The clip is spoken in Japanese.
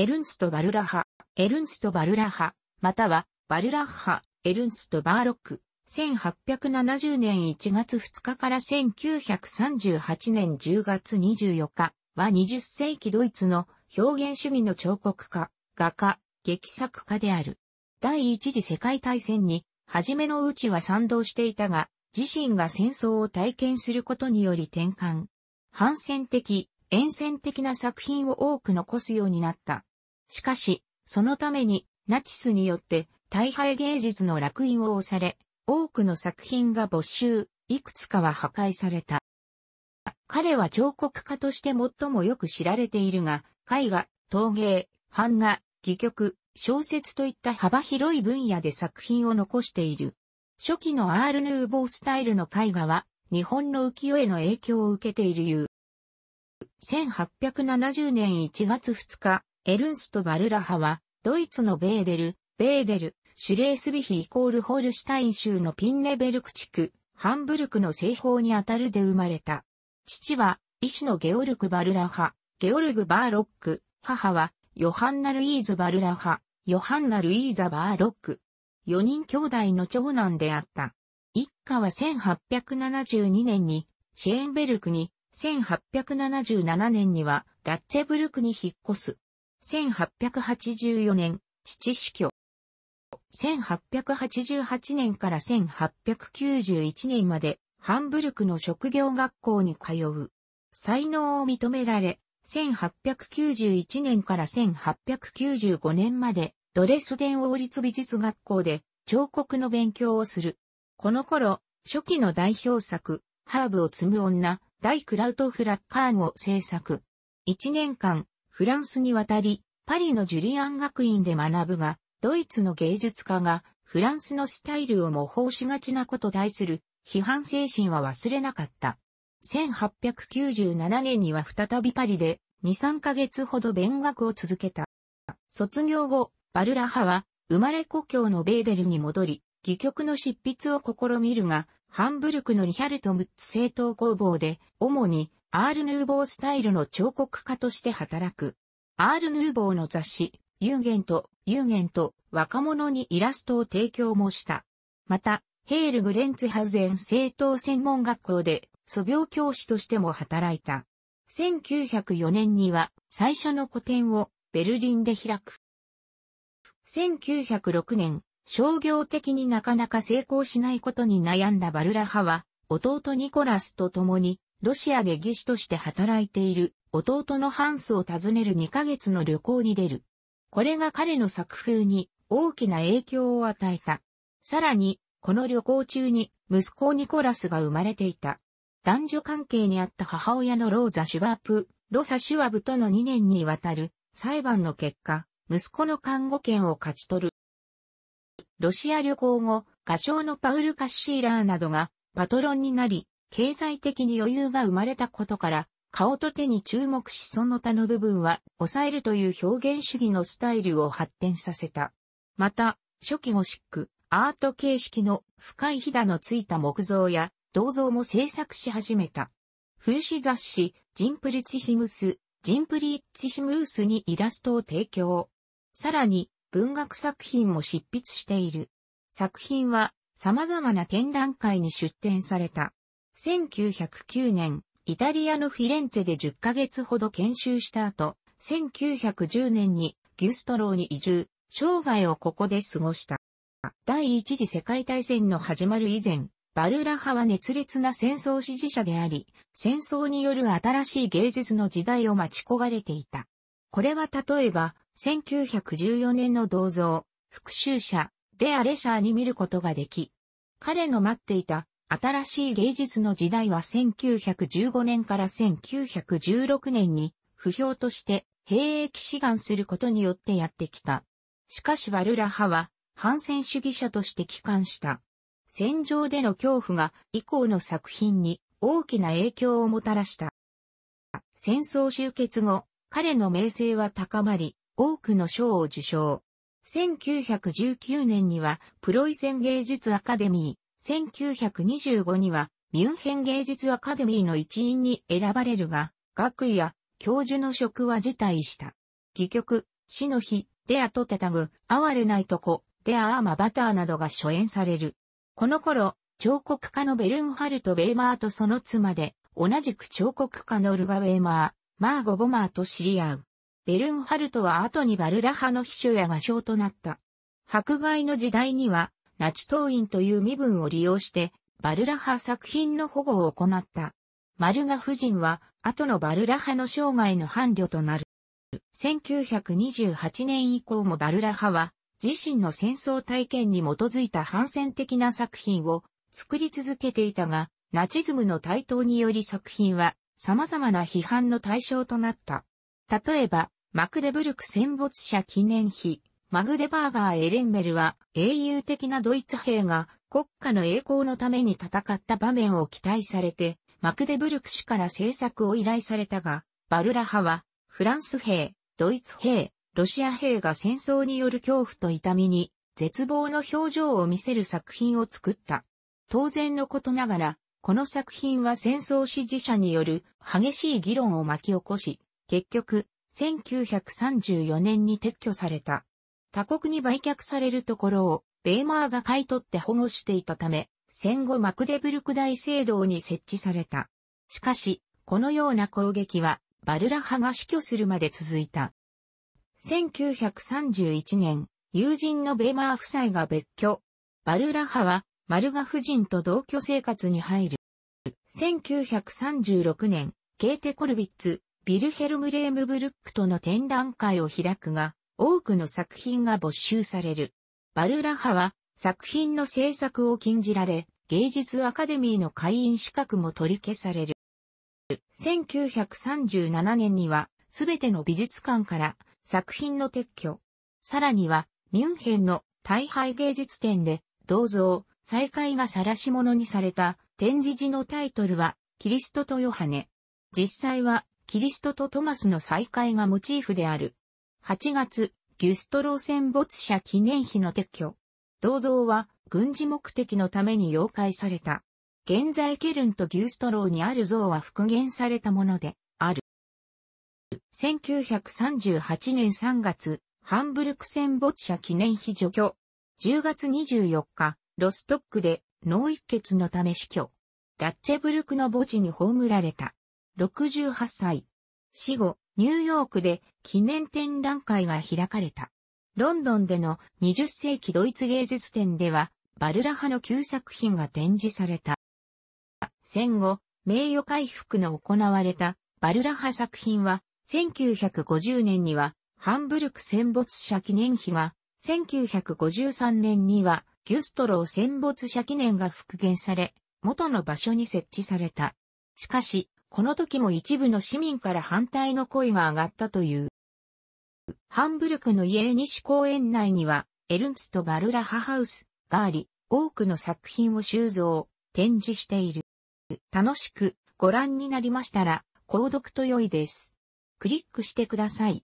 エルンスト・バルラハ、エルンスト・バルラハ、または、バルラッハ、エルンスト・バーロック、1870年1月2日から1938年10月24日は20世紀ドイツの表現主義の彫刻家、画家、劇作家である。第一次世界大戦に、初めのうちは賛同していたが、自身が戦争を体験することにより転換。反戦的、沿線的な作品を多く残すようになった。しかし、そのために、ナチスによって、大敗芸術の落印を押され、多くの作品が没収、いくつかは破壊された。彼は彫刻家として最もよく知られているが、絵画、陶芸、版画、戯曲、小説といった幅広い分野で作品を残している。初期のアールヌーボースタイルの絵画は、日本の浮世絵の影響を受けているゆう。1870年1月2日、エルンスト・バルラハは、ドイツのベーデル、ベーデル、シュレースビヒイコールホルシュタイン州のピンネベルク地区、ハンブルクの西方にあたるで生まれた。父は、医師のゲオルク・バルラハ、ゲオルグ・バーロック、母は、ヨハンナ・ルイーズ・バルラハ、ヨハンナ・ルイーザ・バーロック。4人兄弟の長男であった。一家は1872年に、シェーンベルクに、1877年には、ラッチェブルクに引っ越す。1884年、父死去。1888年から1891年まで、ハンブルクの職業学校に通う。才能を認められ、1891年から1895年まで、ドレスデン王立美術学校で彫刻の勉強をする。この頃、初期の代表作、ハーブを積む女、大クラウト・フラッカーンを制作。1年間、フランスに渡り、パリのジュリアン学院で学ぶが、ドイツの芸術家がフランスのスタイルを模倣しがちなこと対する批判精神は忘れなかった。1897年には再びパリで2、3ヶ月ほど勉学を続けた。卒業後、バルラハは生まれ故郷のベーデルに戻り、戯曲の執筆を試みるが、ハンブルクのリヒャルト・ムッツ政党工房で、主にアール・ヌーボースタイルの彫刻家として働く。アール・ヌーボーの雑誌、ユート、ユと、ゲンと、若者にイラストを提供もした。また、ヘール・グレンツハゼン政党専門学校で、素描教師としても働いた。1904年には、最初の個展を、ベルリンで開く。1906年、商業的になかなか成功しないことに悩んだバルラハは、弟ニコラスと共にロシアで技師として働いている弟のハンスを訪ねる2ヶ月の旅行に出る。これが彼の作風に大きな影響を与えた。さらに、この旅行中に息子ニコラスが生まれていた。男女関係にあった母親のローザ・シュワープ、ロサ・シュワブとの2年にわたる裁判の結果、息子の看護権を勝ち取る。ロシア旅行後、歌唱のパウル・カッシーラーなどがパトロンになり、経済的に余裕が生まれたことから、顔と手に注目しその他の部分は抑えるという表現主義のスタイルを発展させた。また、初期ゴシック、アート形式の深いひだのついた木造や銅像も制作し始めた。風刺雑誌、ジンプリチシムス、ジンプリッチシムースにイラストを提供。さらに、文学作品も執筆している。作品は様々な展覧会に出展された。1909年、イタリアのフィレンツェで10ヶ月ほど研修した後、1910年にギュストローに移住、生涯をここで過ごした。第一次世界大戦の始まる以前、バルラ派は熱烈な戦争支持者であり、戦争による新しい芸術の時代を待ち焦がれていた。これは例えば、1914年の銅像、復讐者、デアレシャーに見ることができ、彼の待っていた新しい芸術の時代は1915年から1916年に、不評として兵役志願することによってやってきた。しかしワルラ派は反戦主義者として帰還した。戦場での恐怖が以降の作品に大きな影響をもたらした。戦争終結後、彼の名声は高まり、多くの賞を受賞。1919年にはプロイセン芸術アカデミー、1925にはミュンヘン芸術アカデミーの一員に選ばれるが、学位や教授の職は辞退した。戯曲、死の日、デアとてたぐ、哀れないとこ、デアアーマバターなどが初演される。この頃、彫刻家のベルンハルト・ベーマーとその妻で、同じく彫刻家のルガ・ベーマー、マーゴ・ボマーと知り合う。ベルンハルトは後にバルラ派の秘書や画商となった。迫害の時代には、ナチ党員という身分を利用して、バルラ派作品の保護を行った。マルガ夫人は、後のバルラ派の生涯の伴侶となる。1928年以降もバルラ派は、自身の戦争体験に基づいた反戦的な作品を作り続けていたが、ナチズムの台頭により作品は様々な批判の対象となった。例えば、マクデブルク戦没者記念碑、マグデバーガー・エレンメルは英雄的なドイツ兵が国家の栄光のために戦った場面を期待されて、マクデブルク氏から制作を依頼されたが、バルラ派はフランス兵、ドイツ兵、ロシア兵が戦争による恐怖と痛みに絶望の表情を見せる作品を作った。当然のことながら、この作品は戦争支持者による激しい議論を巻き起こし、結局、1934年に撤去された。他国に売却されるところを、ベーマーが買い取って保護していたため、戦後マクデブルク大聖堂に設置された。しかし、このような攻撃は、バルラ派が死去するまで続いた。1931年、友人のベーマー夫妻が別居。バルラ派は、マルガ夫人と同居生活に入る。1936年、ケーテ・コルビッツ、ビルヘルム・レームブルックとの展覧会を開くが、多くの作品が没収される。バルラハは作品の制作を禁じられ、芸術アカデミーの会員資格も取り消される。1937年には、すべての美術館から作品の撤去。さらには、ミュンヘンの大敗芸術展で、銅像、再開が晒し物にされた展示時のタイトルは、キリストとヨハネ。実際は、キリストとトマスの再会がモチーフである。8月、ギュストロー戦没者記念碑の撤去。銅像は軍事目的のために溶解された。現在ケルンとギュストローにある像は復元されたものである。1938年3月、ハンブルク戦没者記念碑除去。10月24日、ロストックで脳一血のため死去。ラッチェブルクの墓地に葬られた。68歳。死後、ニューヨークで記念展覧会が開かれた。ロンドンでの20世紀ドイツ芸術展では、バルラハの旧作品が展示された。戦後、名誉回復の行われたバルラハ作品は、1950年には、ハンブルク戦没者記念碑が、1953年には、ギュストロー戦没者記念が復元され、元の場所に設置された。しかし、この時も一部の市民から反対の声が上がったという。ハンブルクの家西公園内には、エルンスト・バルラハハウスがあり、多くの作品を収蔵、展示している。楽しくご覧になりましたら、購読と良いです。クリックしてください。